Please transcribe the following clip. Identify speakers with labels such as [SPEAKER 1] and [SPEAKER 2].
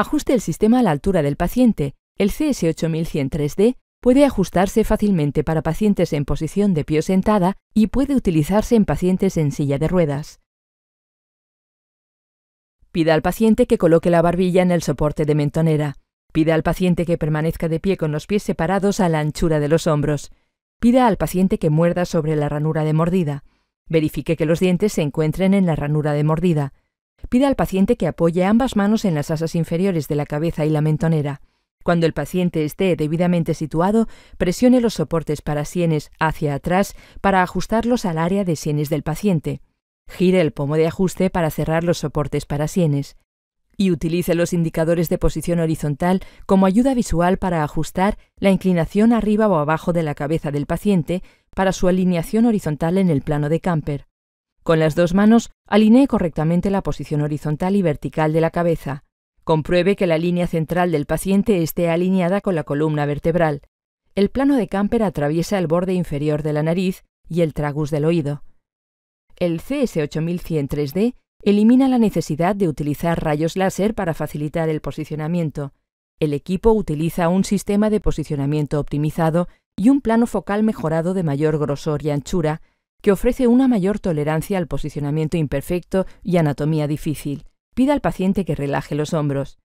[SPEAKER 1] Ajuste el sistema a la altura del paciente. El CS8100 d puede ajustarse fácilmente para pacientes en posición de pie sentada y puede utilizarse en pacientes en silla de ruedas. Pida al paciente que coloque la barbilla en el soporte de mentonera. Pida al paciente que permanezca de pie con los pies separados a la anchura de los hombros. Pida al paciente que muerda sobre la ranura de mordida. Verifique que los dientes se encuentren en la ranura de mordida. Pide al paciente que apoye ambas manos en las asas inferiores de la cabeza y la mentonera. Cuando el paciente esté debidamente situado, presione los soportes para sienes hacia atrás para ajustarlos al área de sienes del paciente. Gire el pomo de ajuste para cerrar los soportes para sienes. Y utilice los indicadores de posición horizontal como ayuda visual para ajustar la inclinación arriba o abajo de la cabeza del paciente para su alineación horizontal en el plano de camper. Con las dos manos alinee correctamente la posición horizontal y vertical de la cabeza. Compruebe que la línea central del paciente esté alineada con la columna vertebral. El plano de Camper atraviesa el borde inferior de la nariz y el tragus del oído. El CS8100 3D elimina la necesidad de utilizar rayos láser para facilitar el posicionamiento. El equipo utiliza un sistema de posicionamiento optimizado y un plano focal mejorado de mayor grosor y anchura, que ofrece una mayor tolerancia al posicionamiento imperfecto y anatomía difícil. Pida al paciente que relaje los hombros.